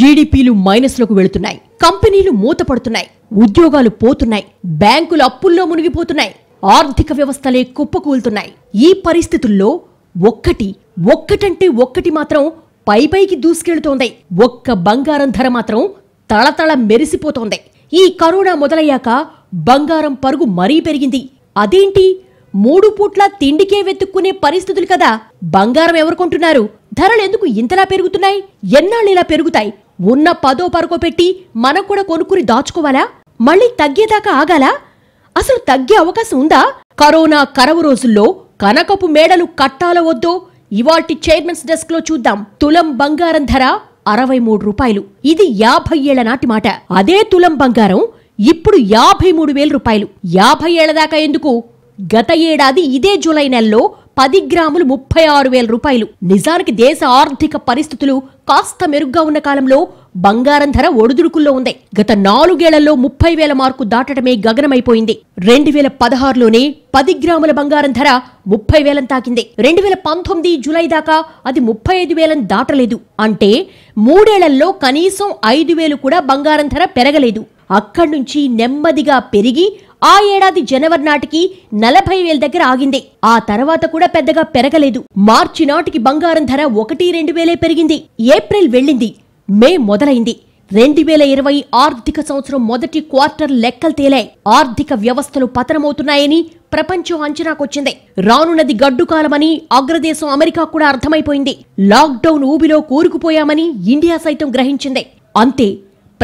జీడీపీలు మైనస్లోకి వెళుతున్నాయి కంపెనీలు మూతపడుతున్నాయి ఉద్యోగాలు పోతున్నాయి బ్యాంకులు అప్పుల్లో మునిగిపోతున్నాయి ఆర్థిక వ్యవస్థలే కుప్పకూలుతున్నాయి ఈ పరిస్థితుల్లో ఒక్కటి ఒక్కటంటే ఒక్కటి మాత్రం పైపైకి దూసుకెళ్తోంది ఒక్క బంగారం ధర మాత్రం తళతళ మెరిసిపోతోంది ఈ కరోనా మొదలయ్యాక బంగారం పరుగు మరీ పెరిగింది అదేంటి మూడు పూట్ల తిండికే వెతుక్కునే పరిస్థితులు కదా బంగారం ఎవరు కొంటున్నారు ధరలు ఎందుకు ఇంతలా పెరుగుతున్నాయి ఎన్నాళ్ళు ఇలా పెరుగుతాయి ఉన్న పదో పరకో పెట్టి మనకు కూడా కొనుక్కుని దాచుకోవాలా మళ్ళీ తగ్గేదాకా ఆగాలా అసలు తగ్గే అవకాశం ఉందా కరోనా కరవు రోజుల్లో కనకపు మేడలు కట్టాలో వద్దో ఇవాటి చైర్మన్స్ డెస్క్ లో చూద్దాం తులం బంగారం ధర అరవై మూడు రూపాయలు ఇది యాభై ఏళ్ల నాటి మాట అదే తులం బంగారం ఇప్పుడు యాభై మూడు వేల రూపాయలు యాభై ఏళ్ల దాకా ఎందుకు గత ఏడాది ఇదే జూలై నెలలో పది గ్రాములు ముప్పై ఆరు వేల రూపాయలు నిజానికి దేశ ఆర్థిక పరిస్థితులు కాస్త మెరుగ్గా ఉన్న కాలంలో బంగారం ధర ఒడుదుడుకుల్లో ఉంది గత నాలుగేళ్లలో ముప్పై వేల మార్కు దాటడమే గగనమైపోయింది రెండు వేల పదహారులోనే పది గ్రాముల బంగారం ధర ముప్పై వేలం తాకింది రెండు వేల పంతొమ్మిది జులై దాకా అది ముప్పై ఐదు వేలం దాటలేదు అంటే మూడేళ్లలో కనీసం ఐదు వేలు కూడా బంగారం ధర పెరగలేదు అక్కడి నుంచి నెమ్మదిగా పెరిగి ఆ ఏడాది జనవరి నాటికి నలభై వేల దగ్గర ఆగింది ఆ తర్వాత కూడా పెద్దగా పెరగలేదు మార్చి నాటికి బంగారం ధర ఒకటి రెండు వేలే పెరిగింది ఏప్రిల్ వెళ్ళింది మే మొదలైంది రెండు వేల ఇరవై ఆర్థిక సంవత్సరం మొదటి క్వార్టర్ లెక్కలు తేలాయి ఆర్థిక వ్యవస్థలు పతనమవుతున్నాయని ప్రపంచం అంచనాకొచ్చింది రానున్నది గడ్డుకాలమని అగ్రదేశం అమెరికా కూడా అర్థమైపోయింది లాక్డౌన్ ఊబిలో కూరుకుపోయామని ఇండియా సైతం గ్రహించింది అంతే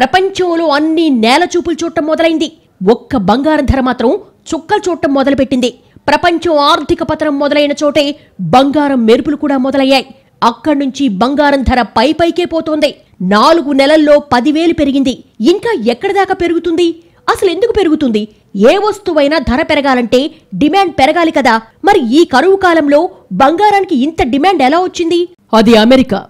ప్రపంచంలో అన్ని నేల చూపులు చూడటం మొదలైంది ఒక్క బంగారం ధర మాత్రం చుక్కలు చూడటం మొదలుపెట్టింది ప్రపంచం ఆర్థిక పతనం మొదలైన చోటే బంగారం మెరుపులు కూడా మొదలయ్యాయి అక్కడి నుంచి బంగారం ధర పై పైకే పోతోంది నాలుగు నెలల్లో పదివేలు పెరిగింది ఇంకా ఎక్కడిదాకా పెరుగుతుంది అసలు ఎందుకు పెరుగుతుంది ఏ వస్తువైనా ధర పెరగాలంటే డిమాండ్ పెరగాలి కదా మరి ఈ కరువు కాలంలో బంగారానికి ఇంత డిమాండ్ ఎలా వచ్చింది అది అమెరికా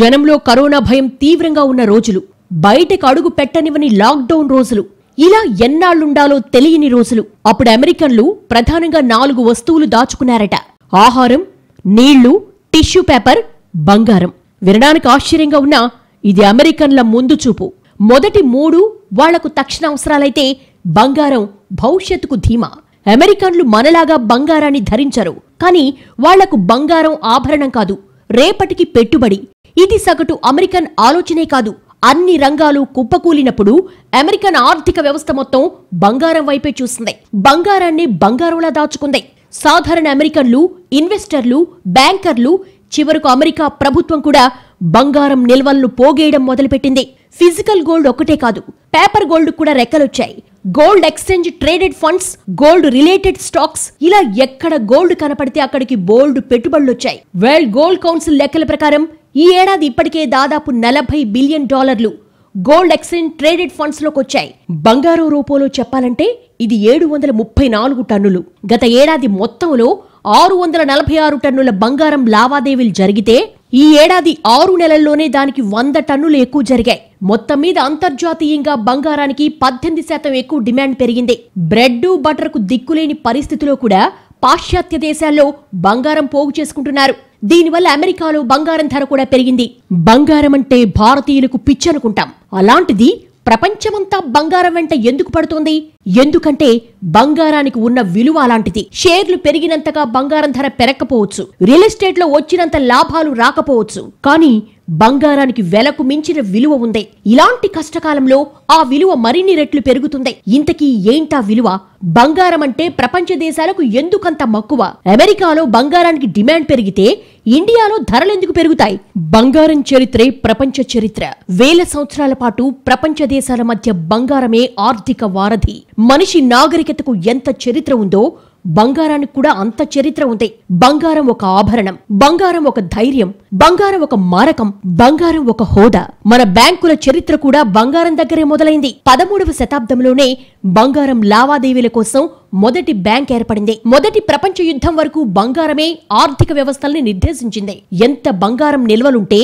జనంలో కరోనా భయం తీవ్రంగా ఉన్న రోజులు బయటకు అడుగు పెట్టనివని లాక్డౌన్ రోజులు ఇలా ఎన్నాళ్లుండాలో తెలియని రోజులు అప్పుడు అమెరికన్లు ప్రధానంగా నాలుగు వస్తువులు దాచుకున్నారట ఆహారం నీళ్లు టిష్యూ పేపర్ బంగారం వినడానికి ఆశ్చర్యంగా ఉన్నా ఇది అమెరికన్ల ముందు చూపు మొదటి మూడు వాళ్లకు తక్షణ అవసరాలైతే బంగారం భవిష్యత్తుకు ధీమా అమెరికన్లు మనలాగా బంగారాన్ని ధరించరు కానీ వాళ్లకు బంగారం ఆభరణం కాదు రేపటికి పెట్టుబడి ఇది సగటు అమెరికన్ ఆలోచనే కాదు అన్ని రంగాలు కుప్పకూలినప్పుడు అమెరికన్ ఆర్థిక వ్యవస్థ మొత్తం బంగారం వైపే చూసింది బంగారాన్ని బంగారంలా దాచుకుంది సాధారణ అమెరికన్లు ఇన్వెస్టర్లు బ్యాంకర్లు చివరకు అమెరికా ప్రభుత్వం కూడా బంగారం నిల్వలను పోగేయడం మొదలుపెట్టింది ఫిజికల్ గోల్డ్ ఒక్కటే కాదు పేపర్ గోల్డ్ కూడా రెక్కలొచ్చాయి gold exchange traded funds gold related stocks ఇలా ఎక్కడ గోల్డ్ కనపడితే అక్కడికి బోల్డ్ పెట్టుబడులు వచ్చాయి వరల్డ్ గోల్డ్ కౌన్సిల్ లెక్కల ప్రకారం ఈ ఏడాది ఇప్పటికే దాదాపు నలభై బిలియన్ డాలర్లు గోల్డ్ ఎక్స్చేంజ్ ట్రేడెడ్ లోకి వచ్చాయి బంగారు రూపంలో చెప్పాలంటే ఇది ఏడు వందల ముప్పై నాలుగు టన్నులు గత ఏడాది మొత్తంలో ఆరు వందల నలభై ఆరు టన్నుల బంగారం లావాదేవీలు జరిగితే ఈ ఏడాది ఆరు నెలల్లోనే దానికి వంద టన్నులు ఎక్కువ జరిగాయి మొత్తం మీద అంతర్జాతీయంగా బంగారానికి పద్దెనిమిది శాతం ఎక్కువ డిమాండ్ పెరిగింది బ్రెడ్ బటర్కు దిక్కులేని పరిస్థితిలో కూడా పాశ్చాత్య దేశాల్లో బంగారం పోగు చేసుకుంటున్నారు దీనివల్ల అమెరికాలో బంగారం ధర కూడా పెరిగింది బంగారం అంటే భారతీయులకు పిచ్చనుకుంటాం అలాంటిది ప్రపంచమంతా బంగారం వెంట ఎందుకు పడుతోంది ఎందుకంటే బంగారానికి ఉన్న విలువ అలాంటిది షేర్లు పెరిగినంతగా బంగారం ధర పెరగకపోవచ్చు రియల్ ఎస్టేట్ లో వచ్చినంత లాభాలు రాకపోవచ్చు కానీ బంగారానికి వెలకు మించిన విలువ ఉంది ఇలాంటి కష్టకాలంలో ఆ విలువ మరిన్ని రెట్లు పెరుగుతుంది ఇంతకీ ఏంటా విలువ బంగారం అంటే ప్రపంచ దేశాలకు ఎందుకంత మక్కువ అమెరికాలో బంగారానికి డిమాండ్ పెరిగితే ఇండియాలో ధరలెందుకు పెరుగుతాయి బంగారం చరిత్రే ప్రపంచ చరిత్ర వేల సంవత్సరాల పాటు ప్రపంచ దేశాల మధ్య బంగారమే ఆర్థిక వారధి మనిషి నాగరికతకు ఎంత చరిత్ర ఉందో బంగారానికి కూడా అంత చరిత్ర ఉంది బంగారం ఒక ఆభరణం బంగారం ఒక ధైర్యం బంగారం ఒక మారకం బంగారం ఒక హోదా మన బ్యాంకుల చరిత్ర కూడా బంగారం దగ్గరే మొదలైంది పదమూడవ శతాబ్దంలోనే బంగారం లావాదేవీల కోసం మొదటి బ్యాంక్ ఏర్పడింది మొదటి ప్రపంచ యుద్ధం వరకు బంగారమే ఆర్థిక వ్యవస్థల్ని నిర్దేశించింది ఎంత బంగారం నిల్వలుంటే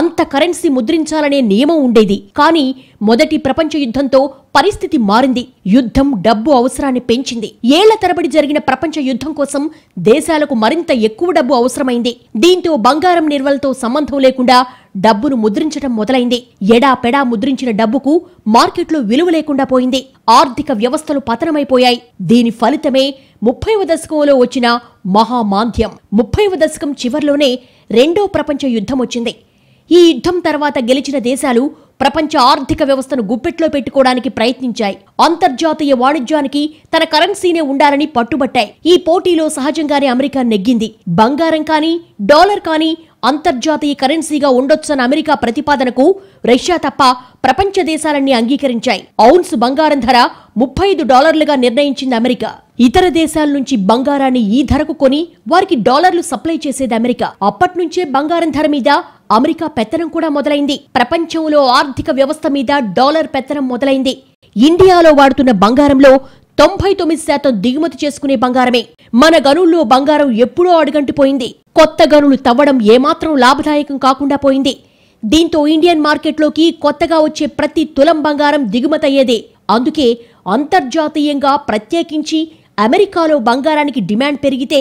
అంత కరెన్సీ ముద్రించాలనే నియమం ఉండేది కానీ మొదటి ప్రపంచ యుద్ధంతో పరిస్థితి మారింది యుద్ధం డబ్బు అవసరాన్ని పెంచింది ఏళ్ల తరబడి జరిగిన ప్రపంచ యుద్ధం కోసం దేశాలకు మరింత ఎక్కువ డబ్బు అవసరమైంది దీంతో బంగారం నిర్వలతో సంబంధం లేకుండా డబ్బును ముద్రించడం మొదలైంది ఎడా పెడా ముద్రించిన డబ్బుకు మార్కెట్లో విలువ లేకుండా పోయింది ఆర్థిక వ్యవస్థలు పతనమైపోయాయి దీని ఫలితమే ముప్పైవ దశకంలో వచ్చిన మహామాంద్యం ముప్పైవ దశకం చివర్లోనే రెండో ప్రపంచ యుద్ధం వచ్చింది ఈ యుద్ధం తర్వాత గెలిచిన దేశాలు ప్రపంచ ఆర్థిక వ్యవస్థను గుప్పెట్లో పెట్టుకోవడానికి ప్రయత్నించాయి అంతర్జాతీయ వాణిజ్యానికి తన కరెన్సీనే ఉండాలని పట్టుబట్టాయి ఈ పోటీలో సహజంగానే అమెరికా నెగ్గింది బంగారం కానీ డాలర్ కానీ అంతర్జాతీయ కరెన్సీగా ఉండొచ్చన్న అమెరికా ప్రతిపాదనకు రష్యా తప్ప ప్రపంచ దేశాలన్నీ అంగీకరించాయి ఔన్స్ బంగారం ధర ముప్పై ఐదు డాలర్లుగా నిర్ణయించింది అమెరికా ఇతర దేశాల నుంచి బంగారాన్ని ఈ ధరకు కొని వారికి డాలర్లు సప్లై చేసేది అమెరికా అప్పట్నుంచే బంగారం ధర మీద అమెరికా పెత్తనం కూడా మొదలైంది ప్రపంచంలో ఆర్థిక వ్యవస్థ మీద డాలర్ పెత్తనం మొదలైంది ఇండియాలో వాడుతున్న బంగారంలో తొంభై తొమ్మిది శాతం దిగుమతి చేసుకునే బంగారమే మన గనుల్లో బంగారం ఎప్పుడో అడుగంటిపోయింది కొత్త గనులు తవ్వడం ఏమాత్రం లాభదాయకం కాకుండా పోయింది దీంతో ఇండియన్ మార్కెట్లోకి కొత్తగా వచ్చే ప్రతి తులం బంగారం దిగుమతయ్యేదే అందుకే అంతర్జాతీయంగా ప్రత్యేకించి అమెరికాలో బంగారానికి డిమాండ్ పెరిగితే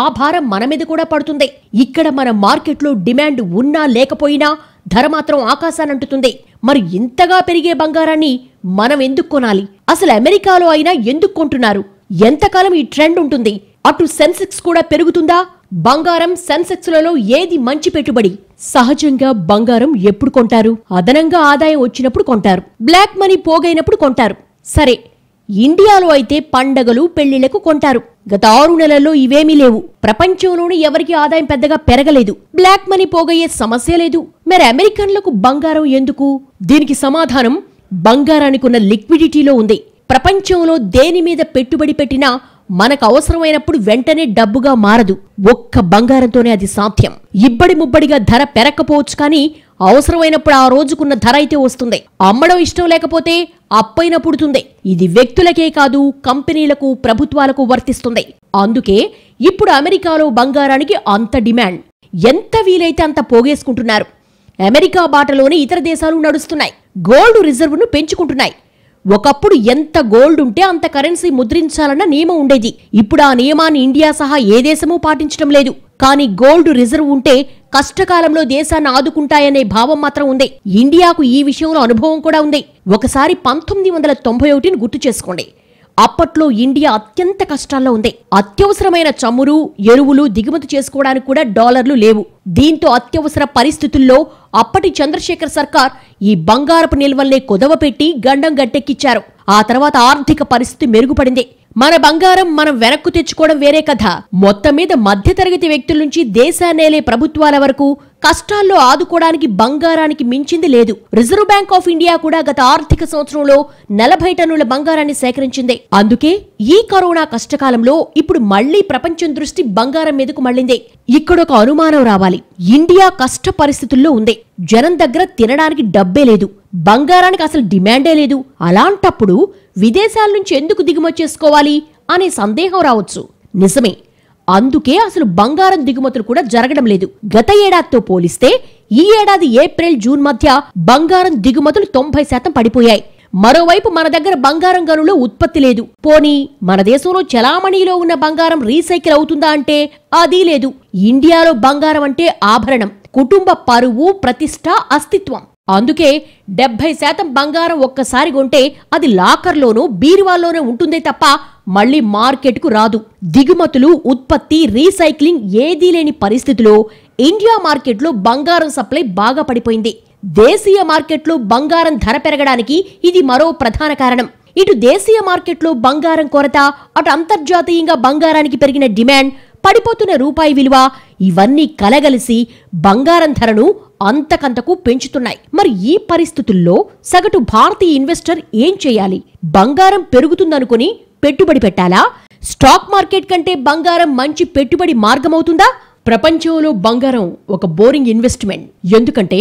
ఆ భారం మన మీద కూడా పడుతుంది ఇక్కడ మన మార్కెట్లో డిమాండ్ ఉన్నా లేకపోయినా ధర మాత్రం ఆకాశానంటుతుంది మరి ఇంతగా పెరిగే బంగారాన్ని మనం ఎందుకు కొనాలి అసలు అమెరికాలో అయినా ఎందుకు కొంటున్నారు ఎంతకాలం ఈ ట్రెండ్ ఉంటుంది అటు సెన్సెక్స్ కూడా పెరుగుతుందా బంగారం సెన్సెక్స్లలో ఏది మంచి పెట్టుబడి సహజంగా బంగారం ఎప్పుడు కొంటారు అదనంగా ఆదాయం వచ్చినప్పుడు కొంటారు బ్లాక్ మనీ పోగైనప్పుడు కొంటారు సరే ఇండియాలో అయితే పండగలు పెళ్లిళ్లకు కొంటారు గత ఆరు నెలల్లో ఇవేమీ లేవు ప్రపంచంలోనే ఎవరికి ఆదాయం పెద్దగా పెరగలేదు బ్లాక్ మనీ పోగయ్యే సమస్య లేదు మరి అమెరికన్లకు బంగారం ఎందుకు దీనికి సమాధానం బంగారానికి ఉన్న లిక్విడిటీలో ఉంది ప్రపంచంలో దేని మీద పెట్టుబడి పెట్టినా మనకు అవసరమైనప్పుడు వెంటనే డబ్బుగా మారదు ఒక్క బంగారంతోనే అది సాధ్యం ఇబ్బడి ముబ్బడిగా ధర పెరక్కపోవచ్చు కానీ అవసరమైనప్పుడు ఆ రోజుకున్న ధర అయితే వస్తుంది అమ్మడం ఇష్టం లేకపోతే అప్పైన పుడుతుంది ఇది వ్యక్తులకే కాదు కంపెనీలకు ప్రభుత్వాలకు వర్తిస్తుంది అందుకే ఇప్పుడు అమెరికాలో బంగారానికి అంత డిమాండ్ ఎంత వీలైతే అంత పోగేసుకుంటున్నారు అమెరికా బాటలోనే ఇతర దేశాలు నడుస్తున్నాయి గోల్డ్ రిజర్వ్ను పెంచుకుంటున్నాయి ఒకప్పుడు ఎంత గోల్డ్ ఉంటే అంత కరెన్సీ ముద్రించాలన్న నియమం ఉండేది ఇప్పుడు ఆ నియమాన్ని ఇండియా సహా ఏ దేశమూ పాటించడం లేదు కానీ గోల్డ్ రిజర్వ్ ఉంటే కష్టకాలంలో దేశాన్ని ఆదుకుంటాయనే భావం మాత్రం ఉంది ఇండియాకు ఈ విషయంలో అనుభవం కూడా ఉంది ఒకసారి పంతొమ్మిది వందల తొంభై ఒకటిని గుర్తు చేసుకోండి అప్పట్లో ఇండియా అత్యంత కష్టాల్లో ఉంది అత్యవసరమైన చమురు ఎరువులు దిగుమతి చేసుకోవడానికి కూడా డాలర్లు లేవు దీంతో అత్యవసర పరిస్థితుల్లో అప్పటి చంద్రశేఖర్ సర్కార్ ఈ బంగారపు నిల్వల్నే కుదవపెట్టి గండం గట్టెక్కిచ్చారు ఆ తర్వాత ఆర్థిక పరిస్థితి మెరుగుపడింది మన బంగారం మనం వెనక్కు తెచ్చుకోవడం వేరే కథ మొత్తం మీద మధ్యతరగతి వ్యక్తుల నుంచి దేశానేలే ప్రభుత్వాల వరకు కష్టాల్లో ఆదుకోవడానికి బంగారానికి మించింది లేదు రిజర్వ్ బ్యాంక్ ఆఫ్ ఇండియా కూడా గత ఆర్థిక సంవత్సరంలో నలభై టన్నుల బంగారాన్ని సేకరించింది అందుకే ఈ కరోనా కష్టకాలంలో ఇప్పుడు మళ్లీ ప్రపంచం దృష్టి బంగారం మీదకు మళ్లింది ఇక్కడొక అనుమానం రావాలి ఇండియా కష్ట పరిస్థితుల్లో ఉంది జనం దగ్గర తినడానికి డబ్బే లేదు బంగారానికి అసలు డిమాండే లేదు అలాంటప్పుడు విదేశాల నుంచి ఎందుకు దిగుమతి చేసుకోవాలి అనే సందేహం రావచ్చు నిజమే అందుకే అసలు బంగారం దిగుమతులు కూడా జరగడం లేదు గత ఏడాదితో పోలిస్తే ఈ ఏడాది ఏప్రిల్ జూన్ మధ్య బంగారం దిగుమతులు తొంభై శాతం పడిపోయాయి మరోవైపు మన దగ్గర బంగారం గనులు ఉత్పత్తి లేదు పోనీ మన దేశంలో చలామణిలో ఉన్న బంగారం రీసైకిల్ అవుతుందా అంటే అది లేదు ఇండియాలో బంగారం అంటే ఆభరణం కుటుంబ పరువు ప్రతిష్ట అస్తిత్వం అందుకే డెబ్బై శాతం బంగారం ఒక్కసారి కొంటే అది లాకర్లోనూ బీరువాల్లోనూ ఉంటుందే తప్ప మళ్లీ మార్కెట్కు రాదు దిగుమతులు ఉత్పత్తి రీసైక్లింగ్ ఏదీ లేని పరిస్థితిలో ఇండియా మార్కెట్లో బంగారం సప్లై బాగా పడిపోయింది దేశీయ మార్కెట్లో బంగారం ధర పెరగడానికి ఇది మరో ప్రధాన కారణం ఇటు దేశీయ మార్కెట్లో బంగారం కొరత అటు అంతర్జాతీయంగా బంగారానికి పెరిగిన డిమాండ్ పడిపోతున్న రూపాయి విలువ ఇవన్నీ కలగలిసి బంగారం ధరను అంతకంతకు పెంచుతున్నాయి మరి ఈ పరిస్థితుల్లో సగటు భారతీయ ఇన్వెస్టర్ ఏం చేయాలి బంగారం పెరుగుతుందనుకుని పెట్టుబడి పెట్టాలా స్టాక్ మార్కెట్ కంటే బంగారం మంచి పెట్టుబడి మార్గమవుతుందా ప్రపంచంలో బంగారం ఒక బోరింగ్ ఇన్వెస్ట్మెంట్ ఎందుకంటే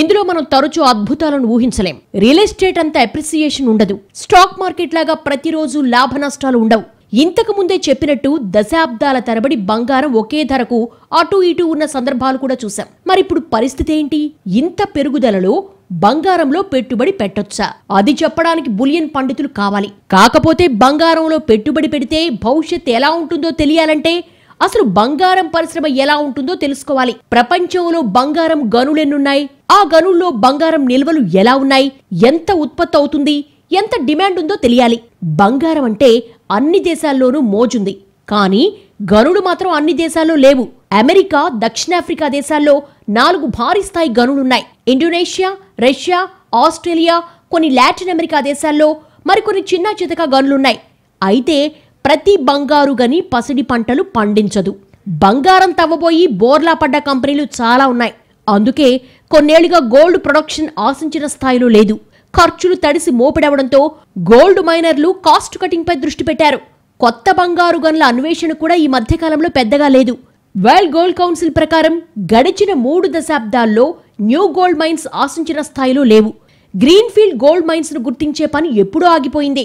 ఇందులో మనం తరచూ అద్భుతాలను ఊహించలేం రియల్ ఎస్టేట్ అంత అప్రిసియేషన్ ఉండదు స్టాక్ మార్కెట్ లాగా ప్రతిరోజు లాభ నష్టాలు ఉండవు ఇంతకు ముందే చెప్పినట్టు దశాబ్దాల తరబడి బంగారం ఒకే ధరకు అటు ఇటు ఉన్న సందర్భాలు కూడా చూశాం మరిప్పుడు పరిస్థితి ఏంటి ఇంత పెరుగుదలలో బంగారంలో పెట్టుబడి పెట్టొచ్చా అది చెప్పడానికి బులియన్ పండితులు కావాలి కాకపోతే బంగారంలో పెట్టుబడి పెడితే భవిష్యత్ ఎలా ఉంటుందో తెలియాలంటే అసలు బంగారం పరిశ్రమ ఎలా ఉంటుందో తెలుసుకోవాలి ప్రపంచంలో బంగారం గనులెన్నున్నాయి ఆ గనుల్లో బంగారం నిల్వలు ఎలా ఉన్నాయి ఎంత ఉత్పత్తి అవుతుంది ఎంత డిమాండ్ ఉందో తెలియాలి బంగారం అంటే అన్ని దేశాల్లోనూ మోజుంది కానీ గనులు మాత్రం అన్ని దేశాల్లో లేవు అమెరికా దక్షిణాఫ్రికా దేశాల్లో నాలుగు భారీ స్థాయి గనులున్నాయి ఇండోనేషియా రష్యా ఆస్ట్రేలియా కొన్ని లాటిన్ అమెరికా దేశాల్లో మరికొన్ని చిన్న చితక గనులున్నాయి అయితే ప్రతి బంగారు గని పసిడి పంటలు పండించదు బంగారం తవ్వబోయి బోర్లా పడ్డ కంపెనీలు చాలా ఉన్నాయి అందుకే కొన్నేళ్లుగా గోల్డ్ ప్రొడక్షన్ ఆశించిన స్థాయిలో లేదు ఖర్చులు తడిసి మోపిడవడంతో గోల్డ్ మైనర్లు కాస్ట్ కటింగ్ పై దృష్టి పెట్టారు కొత్త బంగారు గనుల అన్వేషణ కూడా ఈ మధ్యకాలంలో పెద్దగా లేదు వరల్డ్ గోల్డ్ కౌన్సిల్ ప్రకారం గడిచిన మూడు దశాబ్దాల్లో న్యూ గోల్డ్ మైన్స్ ఆశించిన స్థాయిలో లేవు గ్రీన్ఫీల్డ్ గోల్డ్ మైన్స్ ను గుర్తించే పని ఎప్పుడూ ఆగిపోయింది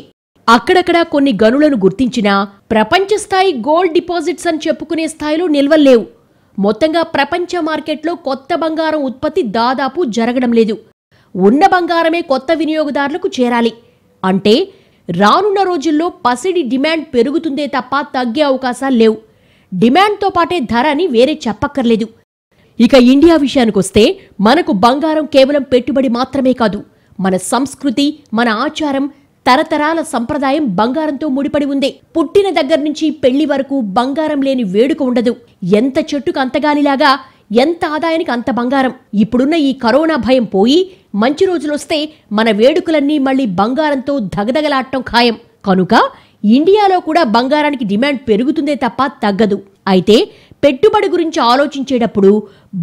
అక్కడక్కడ కొన్ని గనులను గుర్తించినా ప్రపంచ స్థాయి గోల్డ్ డిపాజిట్స్ అని చెప్పుకునే స్థాయిలో నిల్వలేవు మొత్తంగా ప్రపంచ మార్కెట్లో కొత్త బంగారం ఉత్పత్తి దాదాపు జరగడం లేదు ఉన్న బంగారమే కొత్త వినియోగదారులకు చేరాలి అంటే రానున్న రోజుల్లో పసిడి డిమాండ్ పెరుగుతుందే తప్ప తగ్గే అవకాశాలు లేవు డిమాండ్తో పాటే ధర అని వేరే చెప్పక్కర్లేదు ఇక ఇండియా విషయానికొస్తే మనకు బంగారం కేవలం పెట్టుబడి మాత్రమే కాదు మన సంస్కృతి మన ఆచారం తరతరాల సంప్రదాయం బంగారంతో ముడిపడి ఉంది పుట్టిన దగ్గర నుంచి పెళ్లి వరకు బంగారం లేని వేడుక ఉండదు ఎంత చెట్టుకు అంతగానిలాగా ఎంత ఆదాయానికి అంత బంగారం ఇప్పుడున్న ఈ కరోనా భయం పోయి మంచి రోజులొస్తే మన వేడుకలన్నీ మళ్ళీ బంగారంతో దగదగలాడటం ఖాయం కనుక ఇండియాలో కూడా బంగారానికి డిమాండ్ పెరుగుతుందే తప్ప తగ్గదు అయితే పెట్టుబడి గురించి ఆలోచించేటప్పుడు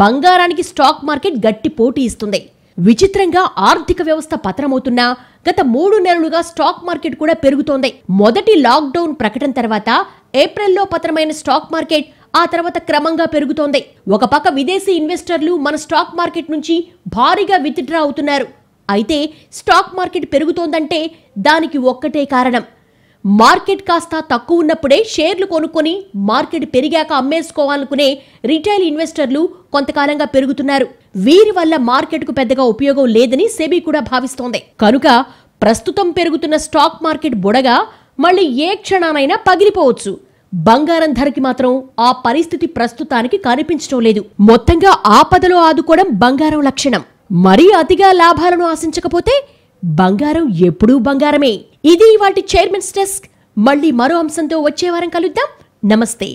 బంగారానికి స్టాక్ మార్కెట్ గట్టి పోటీ ఇస్తుంది విచిత్రంగా ఆర్థిక వ్యవస్థ పతనమవుతున్నా గత మూడు నెలలుగా స్టాక్ మార్కెట్ కూడా పెరుగుతోంది మొదటి లాక్డౌన్ ప్రకటన తర్వాత ఏప్రిల్లో పతనమైన స్టాక్ మార్కెట్ ఆ తర్వాత క్రమంగా పెరుగుతోంది ఒక పక్క విదేశీ ఇన్వెస్టర్లు మన స్టాక్ మార్కెట్ నుంచి భారీగా విత్డ్రా అవుతున్నారు అయితే స్టాక్ మార్కెట్ పెరుగుతోందంటే దానికి ఒక్కటే కారణం మార్కెట్ కాస్త తక్కువ ఉన్నప్పుడే షేర్లు కొనుక్కొని మార్కెట్ పెరిగాక అమ్మేసుకోవాలనుకునే రిటైల్ ఇన్వెస్టర్లు కొంతకాలంగా పెరుగుతున్నారు వీరి వల్ల మార్కెట్కు పెద్దగా ఉపయోగం లేదని సెబీ కూడా భావిస్తోంది కనుక ప్రస్తుతం పెరుగుతున్న స్టాక్ మార్కెట్ బుడగా మళ్ళీ ఏ క్షణానైనా పగిలిపోవచ్చు బంగారం ధరకి మాత్రం ఆ పరిస్థితి ప్రస్తుతానికి కనిపించడం లేదు మొత్తంగా ఆపదలో ఆదుకోవడం బంగారం లక్షణం మరీ అతిగా లాభాలను ఆశించకపోతే బంగారం ఎప్పుడూ బంగారమే ఇది వాటి చైర్మన్స్ డెస్క్ మళ్ళీ మరో అంశంతో వచ్చే వారం కలుద్దాం నమస్తే